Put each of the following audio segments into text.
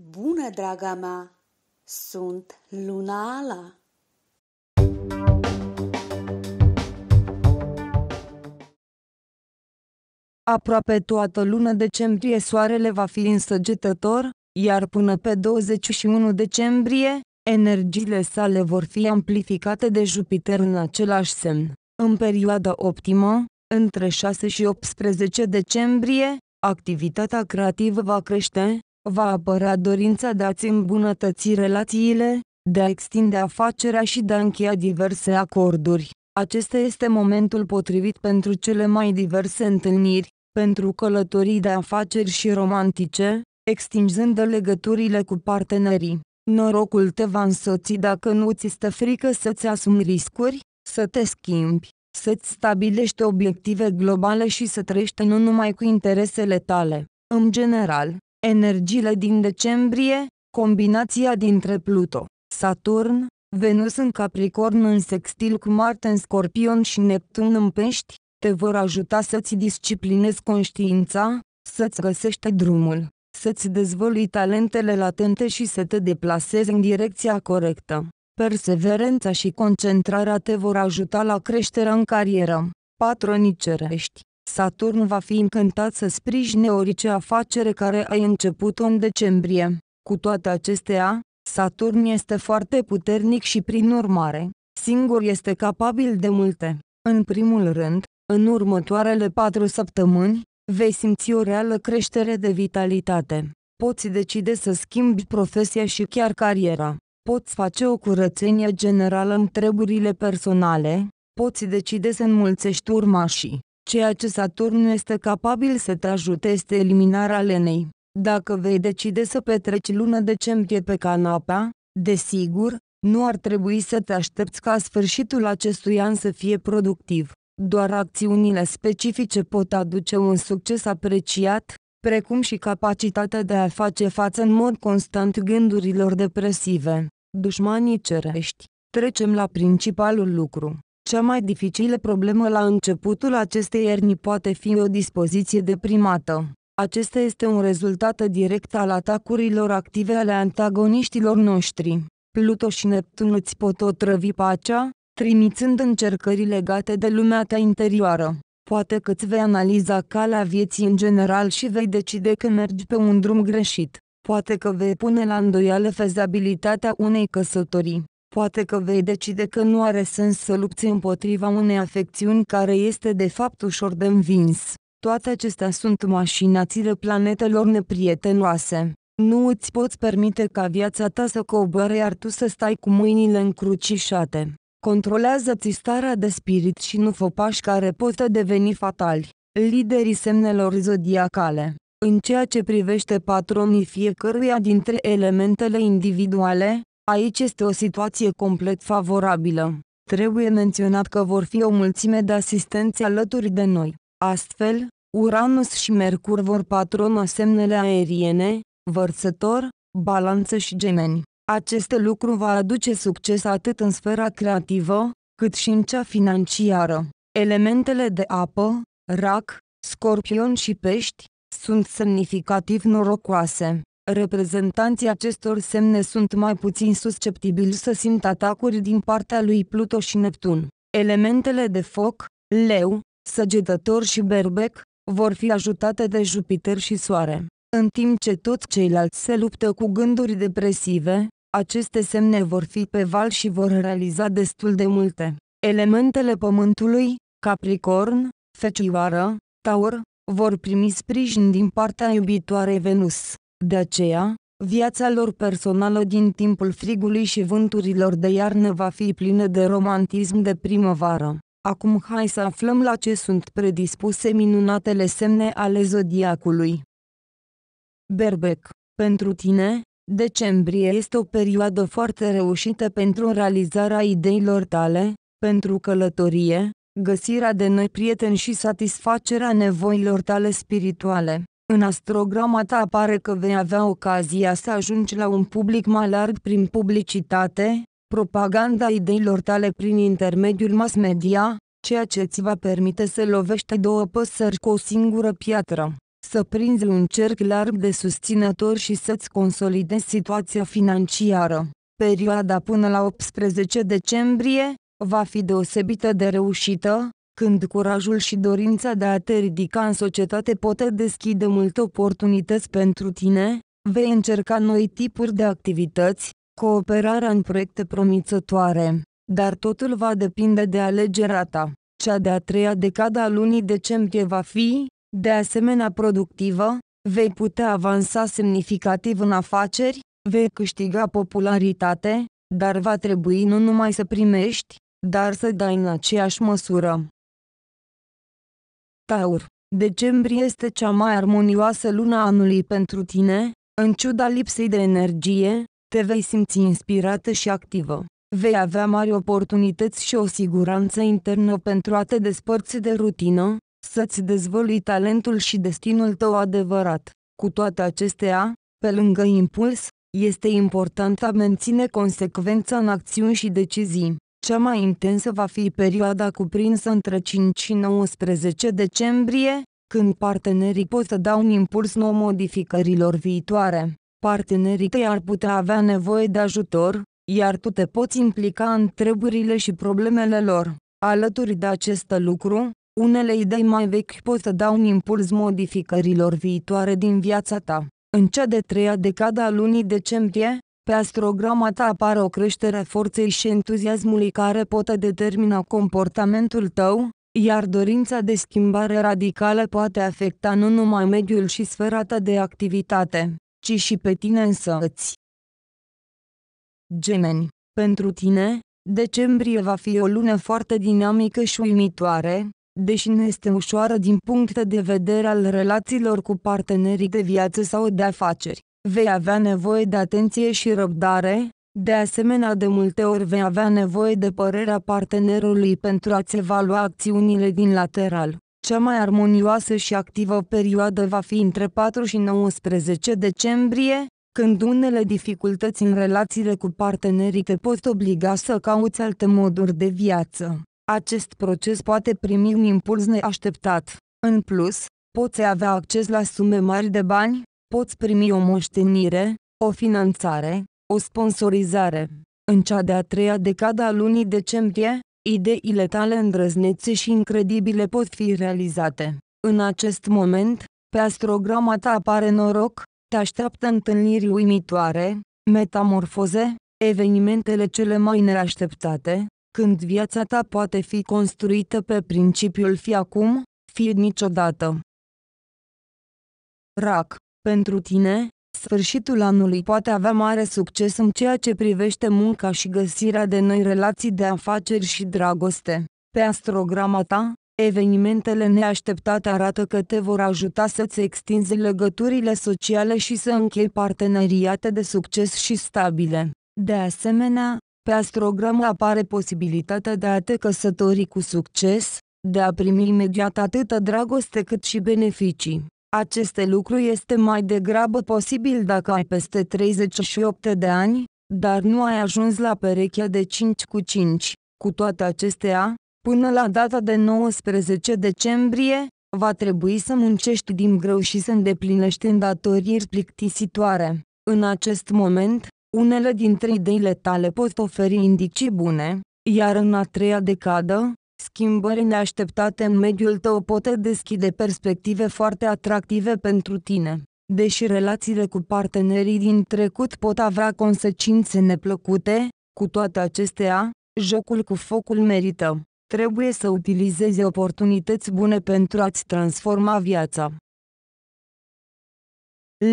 Bună, draga mea! Sunt Luna Ala! Aproape toată luna decembrie soarele va fi însăgetător, iar până pe 21 decembrie, energiile sale vor fi amplificate de Jupiter în același semn. În perioada optimă, între 6 și 18 decembrie, activitatea creativă va crește, va apăra dorința de a-ți îmbunătăți relațiile, de a extinde afacerea și de a încheia diverse acorduri. Acesta este momentul potrivit pentru cele mai diverse întâlniri, pentru călătorii de afaceri și romantice, extinzând legăturile cu partenerii. Norocul te va însoți dacă nu ți este frică să-ți asumi riscuri, să te schimbi, să-ți stabilești obiective globale și să trăiești nu numai cu interesele tale. În general, Energiile din decembrie, combinația dintre Pluto, Saturn, Venus în Capricorn în sextil cu Marte în Scorpion și Neptun în Pești, te vor ajuta să-ți disciplinezi conștiința, să-ți găsești drumul, să-ți dezvolui talentele latente și să te deplasezi în direcția corectă. Perseverența și concentrarea te vor ajuta la creșterea în carieră. Patronii cerești Saturn va fi încântat să sprijine orice afacere care ai început-o în decembrie. Cu toate acestea, Saturn este foarte puternic și prin urmare, singur este capabil de multe. În primul rând, în următoarele patru săptămâni, vei simți o reală creștere de vitalitate. Poți decide să schimbi profesia și chiar cariera. Poți face o curățenie generală în treburile personale, poți decide să înmulțești urmașii. Ceea ce Saturn este capabil să te ajute este eliminarea lenei. Dacă vei decide să petreci luna decembrie pe canapea, desigur, nu ar trebui să te aștepți ca sfârșitul acestui an să fie productiv. Doar acțiunile specifice pot aduce un succes apreciat, precum și capacitatea de a face față în mod constant gândurilor depresive, dușmanii cerești. Trecem la principalul lucru. Cea mai dificilă problemă la începutul acestei ierni poate fi o dispoziție deprimată. Acesta este un rezultat direct al atacurilor active ale antagoniștilor noștri. Pluto și Neptun îți pot otrăvi pacea, trimițând încercări legate de lumea ta interioară. Poate că îți vei analiza calea vieții în general și vei decide că mergi pe un drum greșit. Poate că vei pune la îndoială fezabilitatea unei căsătorii poate că vei decide că nu are sens să lupți împotriva unei afecțiuni care este de fapt ușor de învins. Toate acestea sunt mașinațiile planetelor neprietenoase. Nu îți poți permite ca viața ta să coboare iar tu să stai cu mâinile încrucișate. Controlează-ți starea de spirit și nu fă pași care pot deveni fatali. Liderii semnelor zodiacale În ceea ce privește patronii fiecăruia dintre elementele individuale, Aici este o situație complet favorabilă. Trebuie menționat că vor fi o mulțime de asistenți alături de noi. Astfel, Uranus și Mercur vor patrona semnele aeriene, vărsător, balanță și gemeni. Acest lucru va aduce succes atât în sfera creativă, cât și în cea financiară. Elementele de apă, rac, scorpion și pești sunt semnificativ norocoase. Reprezentanții acestor semne sunt mai puțin susceptibili să simt atacuri din partea lui Pluto și Neptun. Elementele de foc, leu, săgetător și berbec, vor fi ajutate de Jupiter și Soare. În timp ce toți ceilalți se luptă cu gânduri depresive, aceste semne vor fi pe val și vor realiza destul de multe. Elementele pământului, Capricorn, Fecioară, Taur, vor primi sprijin din partea iubitoarei Venus. De aceea, viața lor personală din timpul frigului și vânturilor de iarnă va fi plină de romantism de primăvară. Acum hai să aflăm la ce sunt predispuse minunatele semne ale zodiacului. Berbec, pentru tine, decembrie este o perioadă foarte reușită pentru realizarea ideilor tale, pentru călătorie, găsirea de noi prieteni și satisfacerea nevoilor tale spirituale. În astrograma ta apare că vei avea ocazia să ajungi la un public mai larg prin publicitate, propaganda ideilor tale prin intermediul mass media, ceea ce ți va permite să lovești două păsări cu o singură piatră, să prinzi un cerc larg de susținători și să-ți consolidezi situația financiară. Perioada până la 18 decembrie va fi deosebită de reușită, când curajul și dorința de a te ridica în societate pot deschide multe oportunități pentru tine, vei încerca noi tipuri de activități, cooperarea în proiecte promițătoare, dar totul va depinde de alegerea ta. Cea de-a treia decada a lunii decembrie va fi, de asemenea productivă, vei putea avansa semnificativ în afaceri, vei câștiga popularitate, dar va trebui nu numai să primești, dar să dai în aceeași măsură. Taur, decembrie este cea mai armonioasă lună anului pentru tine, în ciuda lipsei de energie, te vei simți inspirată și activă. Vei avea mari oportunități și o siguranță internă pentru a te despărți de rutină, să-ți dezvălui talentul și destinul tău adevărat. Cu toate acestea, pe lângă impuls, este important a menține consecvența în acțiuni și decizii. Cea mai intensă va fi perioada cuprinsă între 5 și 19 decembrie, când partenerii pot să dau un impuls nou modificărilor viitoare. Partenerii tăi ar putea avea nevoie de ajutor, iar tu te poți implica în treburile și problemele lor. Alături de acest lucru, unele idei mai vechi pot să dau un impuls modificărilor viitoare din viața ta. În cea de treia decada a lunii decembrie, pe astrograma ta apare o creștere forței și entuziasmului care pot determina comportamentul tău, iar dorința de schimbare radicală poate afecta nu numai mediul și sfera ta de activitate, ci și pe tine însăți. Gemeni, pentru tine, decembrie va fi o lună foarte dinamică și uimitoare, deși nu este ușoară din punct de vedere al relațiilor cu partenerii de viață sau de afaceri. Vei avea nevoie de atenție și răbdare, de asemenea de multe ori vei avea nevoie de părerea partenerului pentru a-ți evalua acțiunile din lateral. Cea mai armonioasă și activă perioadă va fi între 4 și 19 decembrie, când unele dificultăți în relațiile cu partenerii te pot obliga să cauți alte moduri de viață. Acest proces poate primi un impuls neașteptat. În plus, poți avea acces la sume mari de bani, poți primi o moștenire, o finanțare, o sponsorizare. În cea de-a treia decada a lunii decembrie, ideile tale îndrăznețe și incredibile pot fi realizate. În acest moment, pe astrograma ta apare noroc, te așteaptă întâlniri uimitoare, metamorfoze, evenimentele cele mai neașteptate, când viața ta poate fi construită pe principiul fi acum, fi niciodată. Rac pentru tine, sfârșitul anului poate avea mare succes în ceea ce privește munca și găsirea de noi relații de afaceri și dragoste. Pe astrograma ta, evenimentele neașteptate arată că te vor ajuta să-ți extinzi legăturile sociale și să închei parteneriate de succes și stabile. De asemenea, pe astrogramă apare posibilitatea de a te căsători cu succes, de a primi imediat atât dragoste cât și beneficii. Aceste lucru este mai degrabă posibil dacă ai peste 38 de ani, dar nu ai ajuns la perechea de 5 cu 5. Cu toate acestea, până la data de 19 decembrie, va trebui să muncești din greu și să îndeplinești îndatoriri plictisitoare. În acest moment, unele dintre ideile tale pot oferi indicii bune, iar în a treia decadă, Schimbări neașteptate în mediul tău pot deschide perspective foarte atractive pentru tine. Deși relațiile cu partenerii din trecut pot avea consecințe neplăcute, cu toate acestea, jocul cu focul merită. Trebuie să utilizezi oportunități bune pentru a-ți transforma viața.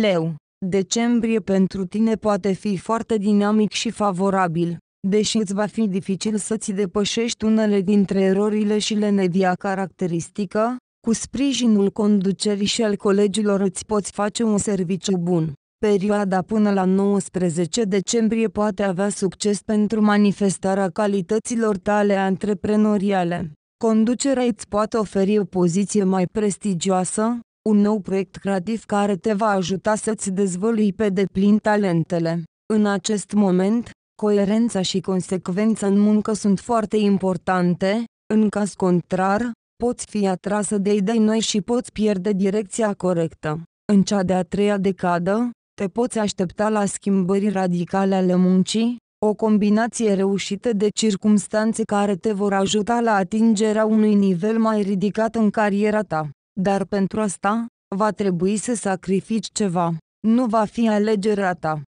Leu, decembrie pentru tine poate fi foarte dinamic și favorabil. Deși îți va fi dificil să-ți depășești unele dintre erorile și lenevia caracteristică, cu sprijinul conducerii și al colegilor îți poți face un serviciu bun. Perioada până la 19 decembrie poate avea succes pentru manifestarea calităților tale antreprenoriale. Conducerea îți poate oferi o poziție mai prestigioasă, un nou proiect creativ care te va ajuta să-ți dezvălui pe deplin talentele. În acest moment, coerența și consecvența în muncă sunt foarte importante, în caz contrar, poți fi atrasă de idei noi și poți pierde direcția corectă. În cea de-a treia decadă, te poți aștepta la schimbări radicale ale muncii, o combinație reușită de circumstanțe care te vor ajuta la atingerea unui nivel mai ridicat în cariera ta. Dar pentru asta, va trebui să sacrifici ceva. Nu va fi alegerea ta.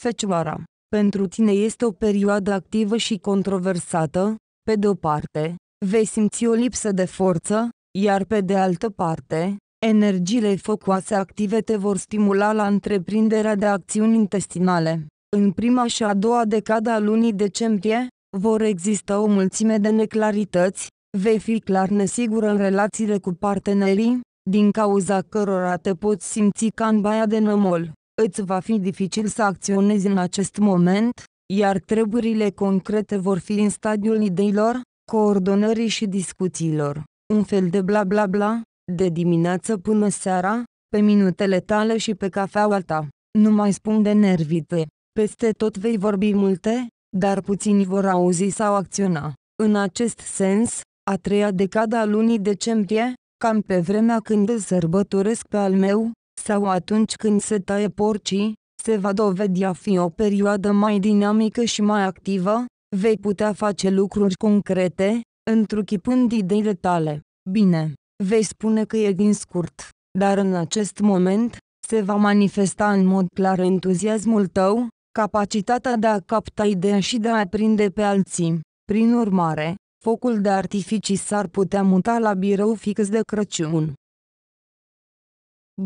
Fecioara. Pentru tine este o perioadă activă și controversată, pe de o parte, vei simți o lipsă de forță, iar pe de altă parte, energiile focoase active te vor stimula la întreprinderea de acțiuni intestinale. În prima și a doua decada a lunii decembrie, vor exista o mulțime de neclarități, vei fi clar nesigură în relațiile cu partenerii, din cauza cărora te poți simți ca în baia de nămol îți va fi dificil să acționezi în acest moment, iar treburile concrete vor fi în stadiul ideilor, coordonării și discuțiilor. Un fel de bla bla bla, de dimineață până seara, pe minutele tale și pe cafeaua ta. Nu mai spun de nervite. Peste tot vei vorbi multe, dar puțini vor auzi sau acționa. În acest sens, a treia decada a lunii decembrie, cam pe vremea când îl sărbătoresc pe al meu, sau atunci când se taie porcii, se va dovedi a fi o perioadă mai dinamică și mai activă, vei putea face lucruri concrete, întruchipând ideile tale. Bine, vei spune că e din scurt, dar în acest moment, se va manifesta în mod clar entuziasmul tău, capacitatea de a capta ideea și de a prinde pe alții. Prin urmare, focul de artificii s-ar putea muta la birou fix de Crăciun.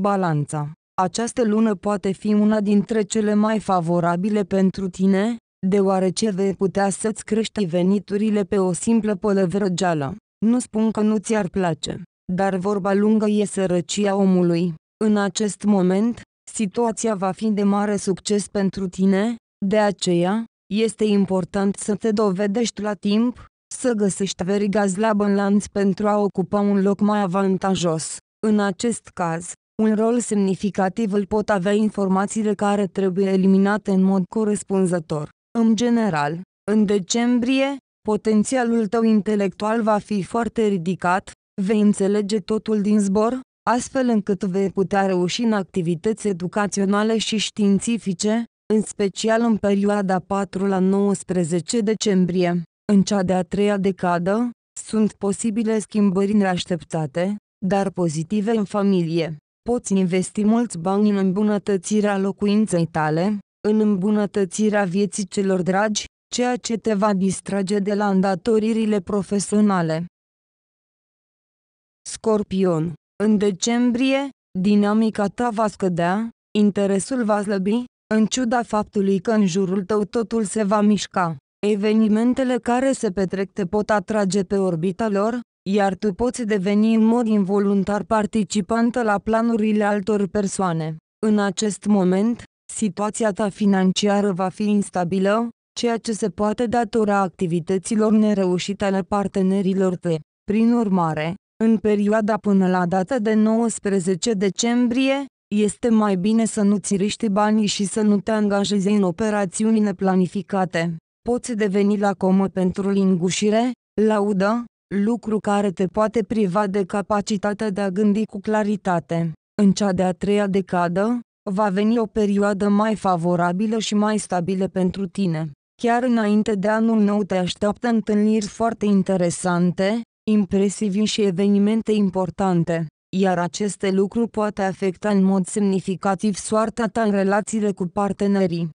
Balanța. Această lună poate fi una dintre cele mai favorabile pentru tine, deoarece vei putea să-ți crești veniturile pe o simplă pălăvrăgeală. Nu spun că nu ți-ar place, dar vorba lungă e sărăcia omului. În acest moment, situația va fi de mare succes pentru tine, de aceea, este important să te dovedești la timp, să găsești veriga slabă în lanț pentru a ocupa un loc mai avantajos. În acest caz, un rol semnificativ îl pot avea informațiile care trebuie eliminate în mod corespunzător. În general, în decembrie, potențialul tău intelectual va fi foarte ridicat, vei înțelege totul din zbor, astfel încât vei putea reuși în activități educaționale și științifice, în special în perioada 4 la 19 decembrie. În cea de-a treia decadă, sunt posibile schimbări neașteptate, dar pozitive în familie poți investi mulți bani în îmbunătățirea locuinței tale, în îmbunătățirea vieții celor dragi, ceea ce te va distrage de la îndatoririle profesionale. Scorpion, în decembrie, dinamica ta va scădea, interesul va slăbi, în ciuda faptului că în jurul tău totul se va mișca. Evenimentele care se petrec te pot atrage pe orbita lor, iar tu poți deveni în mod involuntar participantă la planurile altor persoane. În acest moment, situația ta financiară va fi instabilă, ceea ce se poate datora activităților nereușite ale partenerilor tăi. Prin urmare, în perioada până la data de 19 decembrie, este mai bine să nu-ți riști banii și să nu te angajezi în operațiuni neplanificate. Poți deveni la comă pentru lingușire, laudă, lucru care te poate priva de capacitatea de a gândi cu claritate. În cea de-a treia decadă, va veni o perioadă mai favorabilă și mai stabilă pentru tine. Chiar înainte de anul nou te așteaptă întâlniri foarte interesante, impresivi și evenimente importante, iar aceste lucruri poate afecta în mod semnificativ soarta ta în relațiile cu partenerii.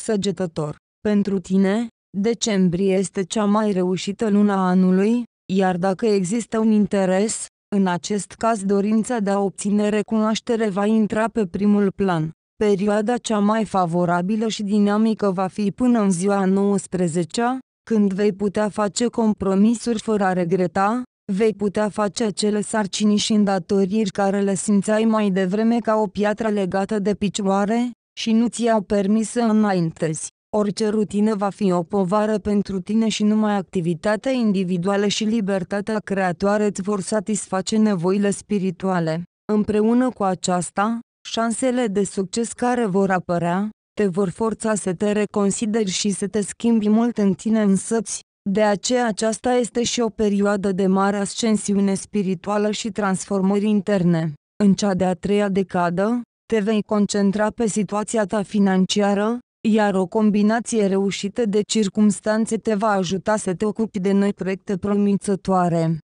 Săgetător. Pentru tine, Decembrie este cea mai reușită luna anului, iar dacă există un interes, în acest caz dorința de a obține recunoaștere va intra pe primul plan. Perioada cea mai favorabilă și dinamică va fi până în ziua 19 când vei putea face compromisuri fără a regreta, vei putea face acele sarcini și îndatoriri care le simțeai mai devreme ca o piatră legată de picioare, și nu ți-au permis să înaintezi. Orice rutină va fi o povară pentru tine și numai activitatea individuală și libertatea creatoare îți vor satisface nevoile spirituale. Împreună cu aceasta, șansele de succes care vor apărea, te vor forța să te reconsideri și să te schimbi mult în tine însăți. De aceea aceasta este și o perioadă de mare ascensiune spirituală și transformări interne. În cea de-a treia decadă, te vei concentra pe situația ta financiară, iar o combinație reușită de circumstanțe te va ajuta să te ocupi de noi proiecte promițătoare.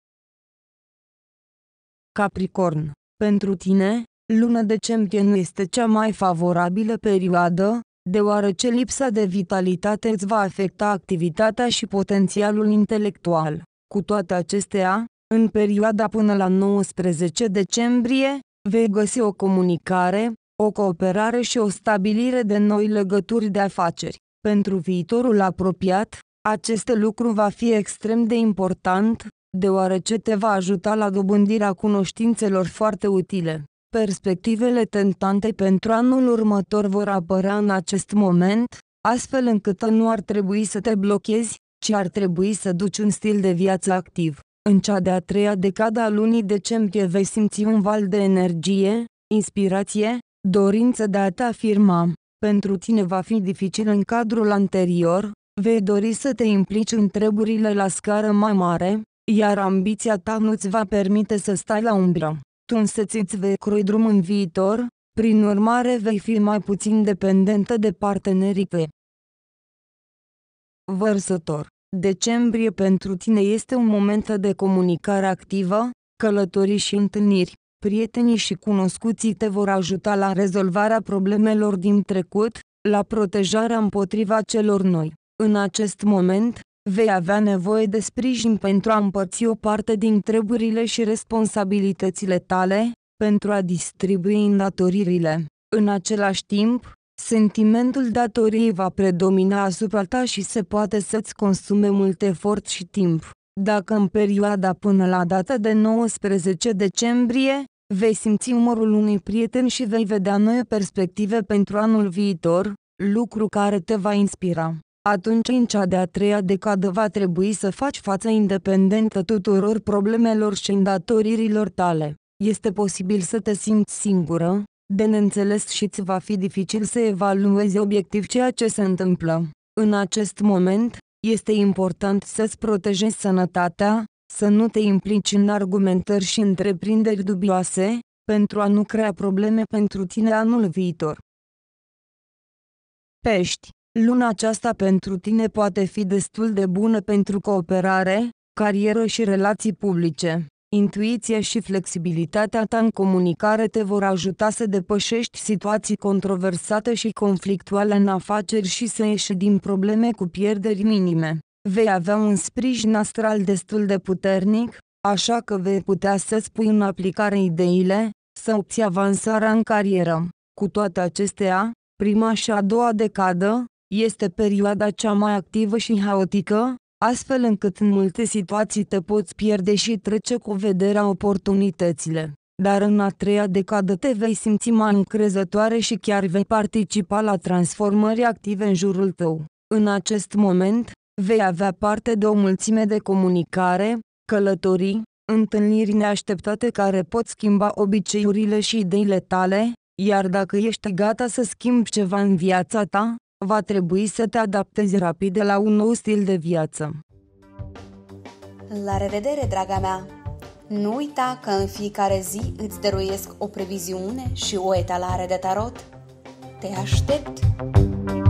Capricorn, pentru tine, luna decembrie nu este cea mai favorabilă perioadă, deoarece lipsa de vitalitate îți va afecta activitatea și potențialul intelectual. Cu toate acestea, în perioada până la 19 decembrie, vei găsi o comunicare, o cooperare și o stabilire de noi legături de afaceri. Pentru viitorul apropiat, acest lucru va fi extrem de important, deoarece te va ajuta la dobândirea cunoștințelor foarte utile. Perspectivele tentante pentru anul următor vor apărea în acest moment, astfel încât nu ar trebui să te blochezi, ci ar trebui să duci un stil de viață activ. În cea de-a treia decada a lunii decembrie vei simți un val de energie, inspirație, dorință de a te afirma. Pentru tine va fi dificil în cadrul anterior, vei dori să te implici în treburile la scară mai mare, iar ambiția ta nu-ți va permite să stai la umbră. Tu însăți ți vei crui drum în viitor, prin urmare vei fi mai puțin dependentă de partenerii tăi. Vărsător Decembrie pentru tine este un moment de comunicare activă, călătorii și întâlniri prietenii și cunoscuții te vor ajuta la rezolvarea problemelor din trecut, la protejarea împotriva celor noi. În acest moment, vei avea nevoie de sprijin pentru a împărți o parte din treburile și responsabilitățile tale, pentru a distribui îndatoririle. În același timp, sentimentul datoriei va predomina asupra ta și se poate să-ți consume mult efort și timp. Dacă în perioada până la data de 19 decembrie, vei simți umorul unui prieten și vei vedea noi perspective pentru anul viitor, lucru care te va inspira. Atunci în cea de-a treia decadă va trebui să faci față independentă tuturor problemelor și îndatoririlor tale. Este posibil să te simți singură, de neînțeles și ți va fi dificil să evaluezi obiectiv ceea ce se întâmplă. În acest moment, este important să-ți protejezi sănătatea, să nu te implici în argumentări și întreprinderi dubioase, pentru a nu crea probleme pentru tine anul viitor. Pești, luna aceasta pentru tine poate fi destul de bună pentru cooperare, carieră și relații publice intuiția și flexibilitatea ta în comunicare te vor ajuta să depășești situații controversate și conflictuale în afaceri și să ieși din probleme cu pierderi minime. Vei avea un sprijin astral destul de puternic, așa că vei putea să spui în aplicare ideile, să obții avansarea în carieră. Cu toate acestea, prima și a doua decadă, este perioada cea mai activă și haotică, astfel încât în multe situații te poți pierde și trece cu vederea oportunitățile. Dar în a treia decadă te vei simți mai încrezătoare și chiar vei participa la transformări active în jurul tău. În acest moment, vei avea parte de o mulțime de comunicare, călătorii, întâlniri neașteptate care pot schimba obiceiurile și ideile tale, iar dacă ești gata să schimbi ceva în viața ta, va trebui să te adaptezi rapid la un nou stil de viață. La revedere, draga mea! Nu uita că în fiecare zi îți dăruiesc o previziune și o etalare de tarot. Te aștept!